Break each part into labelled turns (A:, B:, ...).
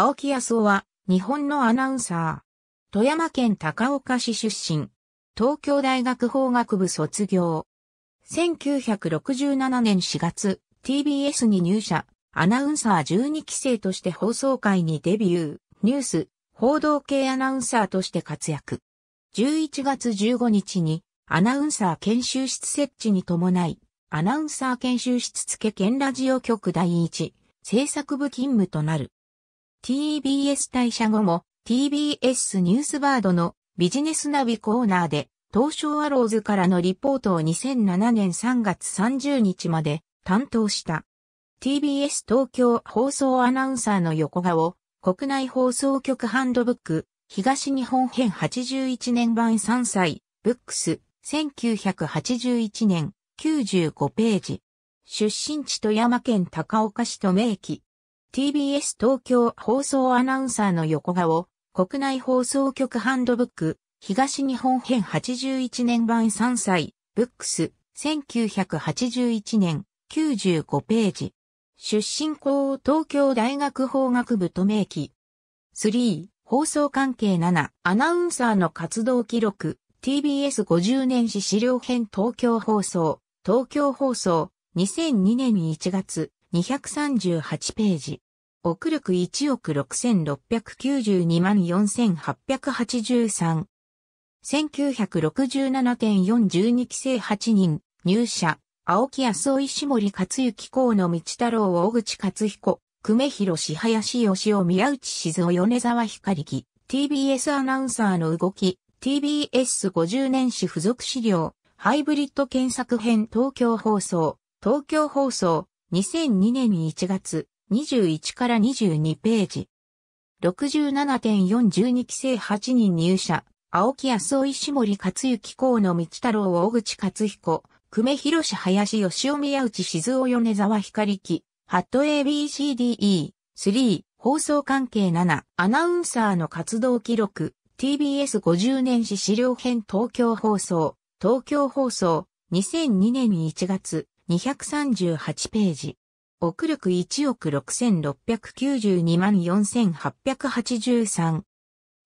A: 青木康夫は、日本のアナウンサー。富山県高岡市出身。東京大学法学部卒業。1967年4月、TBS に入社。アナウンサー12期生として放送会にデビュー。ニュース、報道系アナウンサーとして活躍。11月15日に、アナウンサー研修室設置に伴い、アナウンサー研修室付兼ラジオ局第1、制作部勤務となる。TBS 退社後も TBS ニュースバードのビジネスナビコーナーで東証アローズからのリポートを2007年3月30日まで担当した。TBS 東京放送アナウンサーの横顔、国内放送局ハンドブック、東日本編81年版3歳、ブックス、1981年、95ページ。出身地富山県高岡市と明記。TBS 東京放送アナウンサーの横顔、国内放送局ハンドブック、東日本編81年版3歳、ブックス、1981年、95ページ。出身校東京大学法学部と明記。3、放送関係7、アナウンサーの活動記録、TBS50 年史資料編東京放送、東京放送、2002年1月、238ページ。億力1億6692万4883。1967.412期生8人、入社、青木康夫石森克幸河野道太郎大口克彦、久米広志林義雄宮内静尾米沢光木、TBS アナウンサーの動き、TBS50 年史付属資料、ハイブリッド検索編東京放送、東京放送、2002年1月21から22ページ。67.412期生8人入社。青木康夫石森克幸河野道太郎大口克彦。久米博士林義雄宮内静尾米沢光木。ハット ABCDE3 放送関係7アナウンサーの活動記録 TBS50 年史資料編東京放送東京放送2002年1月238ページ。奥力1億6692万4883。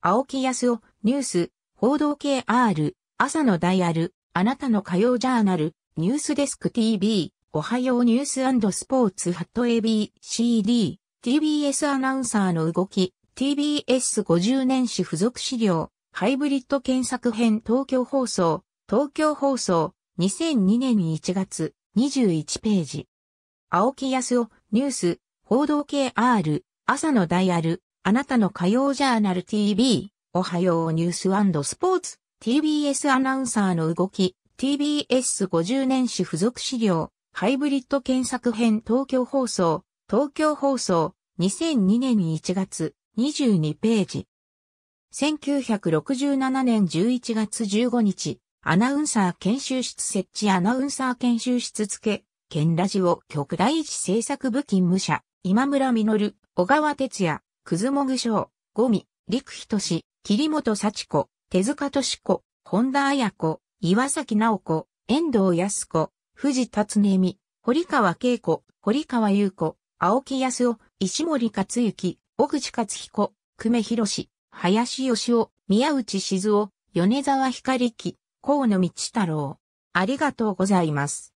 A: 青木康夫、ニュース、報道系 R、朝のダイヤル、あなたの火曜ジャーナル、ニュースデスク TV、おはようニューススポーツハット ABCD、TBS アナウンサーの動き、TBS50 年史付属資料、ハイブリッド検索編東京放送、東京放送、2002年1月、21ページ。青木康夫、ニュース、報道系 R、朝のダイヤル、あなたの火曜ジャーナル TV、おはようニューススポーツ、TBS アナウンサーの動き、TBS50 年史付属資料、ハイブリッド検索編東京放送、東京放送、2002年1月、22ページ。1967年11月15日、アナウンサー研修室設置アナウンサー研修室付県ラジオ局第一制作部勤務者、今村実、小川哲也、くずもぐしょう、五味、陸人氏、桐本幸子、手塚敏子、本田彩子、岩崎直子、遠藤康子、藤達美、堀川恵子、堀川優子、青木康夫、石森克行、小口克彦、久米博士、林義夫、宮内静夫、米沢光樹、河野道太郎。ありがとうございます。